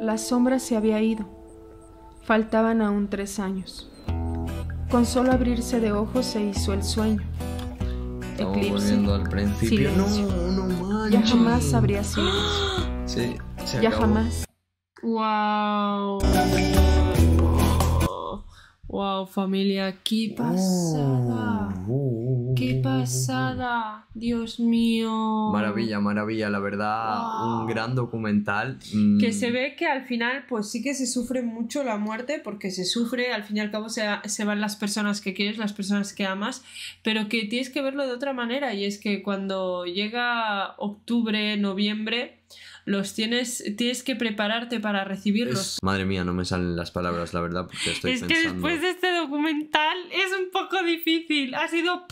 la sombra se había ido. Faltaban aún tres años. Con solo abrirse de ojos se hizo el sueño. Eclipse. No, no Ya jamás habría sido Sí, se ya jamás. Wow. Wow, familia, qué oh, pasada. Oh, oh. ¡Qué pasada! Dios mío. Maravilla, maravilla, la verdad, un gran documental. Mm. Que se ve que al final, pues sí que se sufre mucho la muerte, porque se sufre, al fin y al cabo se, van las personas que quieres, las personas que amas, pero que tienes que verlo de otra manera, y es que cuando llega octubre, noviembre, los tienes, tienes que prepararte para recibirlos. madre mía, no me salen las palabras, la verdad, porque estoy es que después de este documental es un poco difícil, ha sido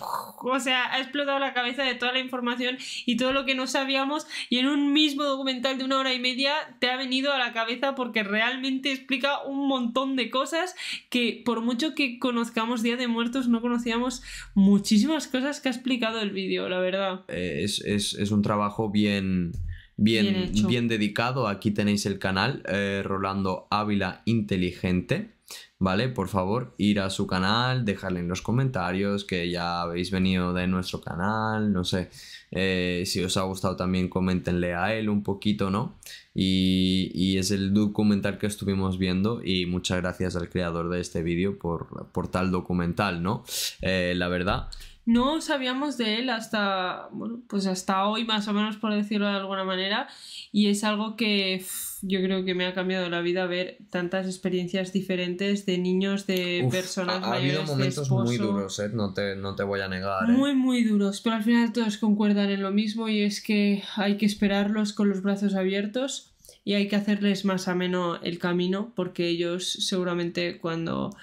o sea, ha explotado la cabeza de toda la información y todo lo que no sabíamos y en un mismo documental de una hora y media te ha venido a la cabeza porque realmente explica un montón de cosas que por mucho que conozcamos Día de Muertos no conocíamos muchísimas cosas que ha explicado el vídeo, la verdad. Es, es un trabajo bien Bien, bien, dedicado. Aquí tenéis el canal, eh, Rolando Ávila Inteligente. ¿Vale? Por favor, ir a su canal, dejarle en los comentarios que ya habéis venido de nuestro canal, no sé. Eh, si os ha gustado también, comentenle a él un poquito, ¿no? Y, es el documental que estuvimos viendo y muchas gracias al creador de este vídeo por, tal documental, ¿no? Eh, la verdad no sabíamos de él hasta, bueno, pues hasta hoy más o menos por decirlo de alguna manera y es algo que yo creo que me ha cambiado la vida ver tantas experiencias diferentes de niños, de personas ha, Ha habido momentos muy duros, ¿eh? no, te, voy a negar. Eh. Muy, muy duros, pero al final todos concuerdan en lo mismo y es que hay que esperarlos con los brazos abiertos y hay que hacerles más ameno el camino porque ellos seguramente cuando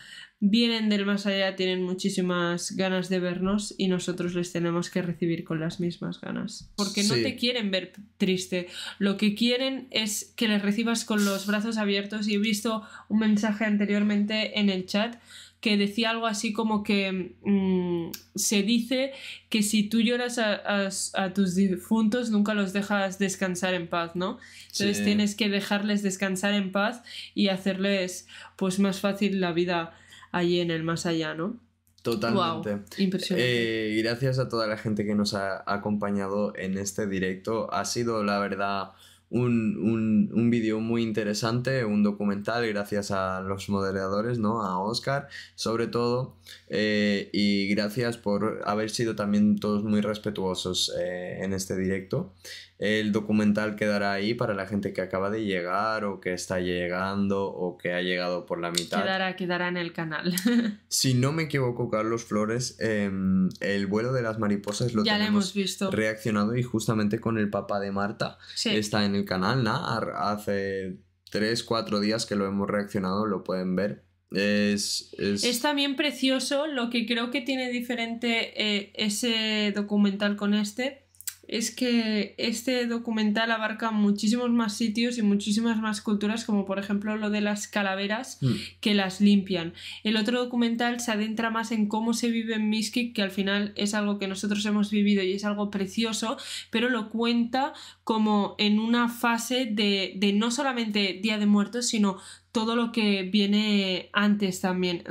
vienen del más allá, tienen muchísimas ganas de vernos y nosotros les tenemos que recibir con las mismas ganas. Porque no te quieren ver triste, lo que quieren es que les recibas con los brazos abiertos y he visto un mensaje anteriormente en el chat que decía algo así como que mm, se dice que si tú lloras a, tus difuntos nunca los dejas descansar en paz, ¿no? Entonces tienes que dejarles descansar en paz y hacerles pues más fácil la vida allí en el más allá, ¿no? Totalmente. impresionante. Eh, gracias a toda la gente que nos ha acompañado en este directo. Ha sido, la verdad, un, un, un vídeo muy interesante, un documental, gracias a los moderadores, ¿no? A Oscar, sobre todo, eh, y gracias por haber sido también todos muy respetuosos eh, en este directo. El documental quedará ahí para la gente que acaba de llegar o que está llegando o que ha llegado por la mitad. Quedará, quedará en el canal. si no me equivoco, Carlos Flores, em, el vuelo de las mariposas lo tenemos hemos visto. reaccionado y justamente con el papá de Marta está en el canal, nada, hace 3, 4 días que lo hemos reaccionado, lo pueden ver. Es, es... también precioso, lo que creo que tiene diferente eh, ese documental con este es que este documental abarca muchísimos más sitios y muchísimas más culturas, como por ejemplo lo de las calaveras mm. que las limpian. El otro documental se adentra más en cómo se vive en Miskik, que al final es algo que nosotros hemos vivido y es algo precioso, pero lo cuenta como en una fase de, de no solamente Día de Muertos, sino todo lo que viene antes también.